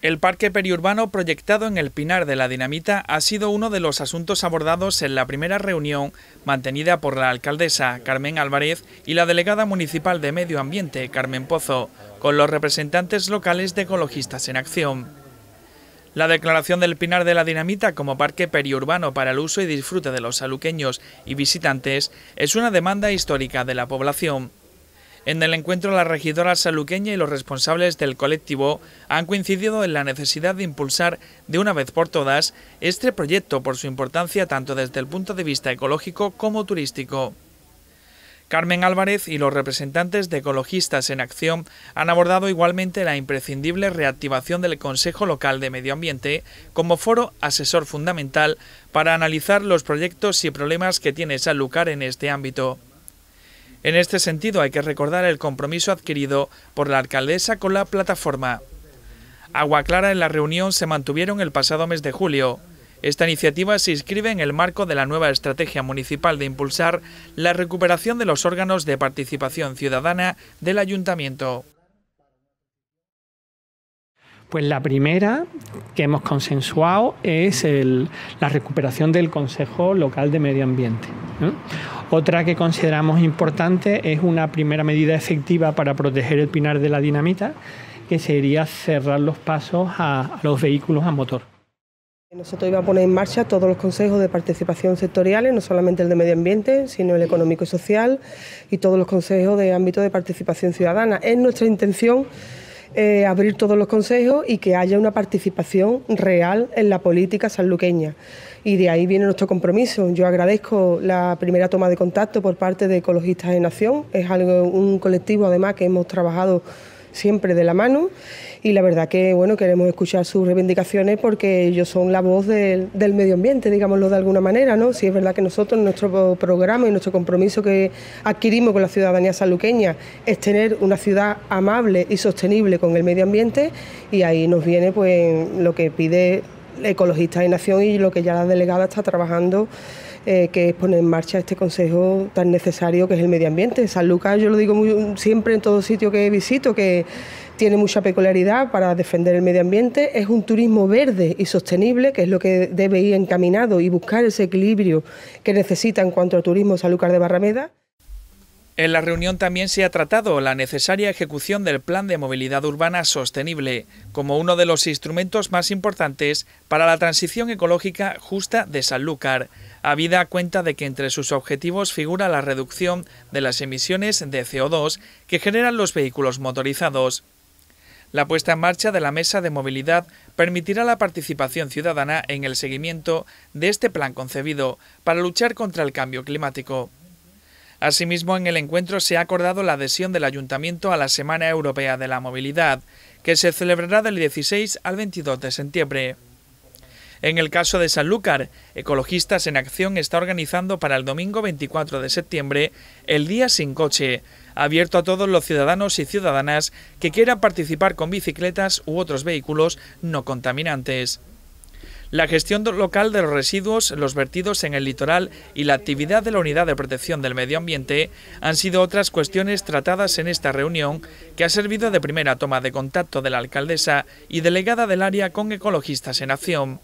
El parque periurbano proyectado en el Pinar de la Dinamita ha sido uno de los asuntos abordados en la primera reunión mantenida por la alcaldesa Carmen Álvarez y la delegada municipal de Medio Ambiente Carmen Pozo con los representantes locales de Ecologistas en Acción. La declaración del Pinar de la Dinamita como parque periurbano para el uso y disfrute de los saluqueños y visitantes es una demanda histórica de la población. En el encuentro, la regidora saluqueña y los responsables del colectivo han coincidido en la necesidad de impulsar de una vez por todas este proyecto por su importancia tanto desde el punto de vista ecológico como turístico. Carmen Álvarez y los representantes de Ecologistas en Acción han abordado igualmente la imprescindible reactivación del Consejo Local de Medio Ambiente como foro asesor fundamental para analizar los proyectos y problemas que tiene Lucar en este ámbito. En este sentido, hay que recordar el compromiso adquirido por la alcaldesa con la plataforma. Agua Clara en la reunión se mantuvieron el pasado mes de julio. Esta iniciativa se inscribe en el marco de la nueva estrategia municipal de impulsar la recuperación de los órganos de participación ciudadana del ayuntamiento. Pues la primera que hemos consensuado es la recuperación del Consejo Local de Medio Ambiente. Otra que consideramos importante es una primera medida efectiva para proteger el pinar de la dinamita, que sería cerrar los pasos a, los vehículos a motor. Nosotros íbamos a poner en marcha todos los consejos de participación sectoriales, no solamente el de medio ambiente, sino el económico y social y todos los consejos de ámbito de participación ciudadana. Es nuestra intención eh, abrir todos los consejos y que haya una participación real en la política sanluqueña. Y de ahí viene nuestro compromiso. Yo agradezco la primera toma de contacto por parte de Ecologistas en Nación. Es algo, un colectivo además que hemos trabajado siempre de la mano y la verdad que bueno queremos escuchar sus reivindicaciones porque ellos son la voz del, medio ambiente, digámoslo de alguna manera, ¿no? Si es verdad que nosotros nuestro programa y nuestro compromiso que adquirimos con la ciudadanía saluqueña es tener una ciudad amable y sostenible con el medio ambiente y ahí nos viene pues lo que pide Ecologistas y Nación y lo que ya la delegada está trabajando eh, que es poner en marcha este consejo tan necesario que es el medio ambiente. San Lucas, yo lo digo siempre en todo sitio que visito, que tiene mucha peculiaridad para defender el medio ambiente, es un turismo verde y sostenible, que es lo que debe ir encaminado y buscar ese equilibrio que necesita en cuanto al turismo San de Barrameda. En la reunión también se ha tratado la necesaria ejecución del Plan de Movilidad Urbana Sostenible como uno de los instrumentos más importantes para la transición ecológica justa de Sanlúcar, habida cuenta de que entre sus objetivos figura la reducción de las emisiones de CO2 que generan los vehículos motorizados. La puesta en marcha de la Mesa de Movilidad permitirá la participación ciudadana en el seguimiento de este plan concebido para luchar contra el cambio climático. Asimismo, en el encuentro se ha acordado la adhesión del Ayuntamiento a la Semana Europea de la Movilidad, que se celebrará del 16 al 22 de septiembre. En el caso de Sanlúcar, Ecologistas en Acción está organizando para el domingo 24 de septiembre el Día sin Coche, abierto a todos los ciudadanos y ciudadanas que quieran participar con bicicletas u otros vehículos no contaminantes. La gestión local de los residuos, los vertidos en el litoral y la actividad de la Unidad de Protección del Medio Ambiente han sido otras cuestiones tratadas en esta reunión que ha servido de primera toma de contacto de la alcaldesa y delegada del área con ecologistas en acción.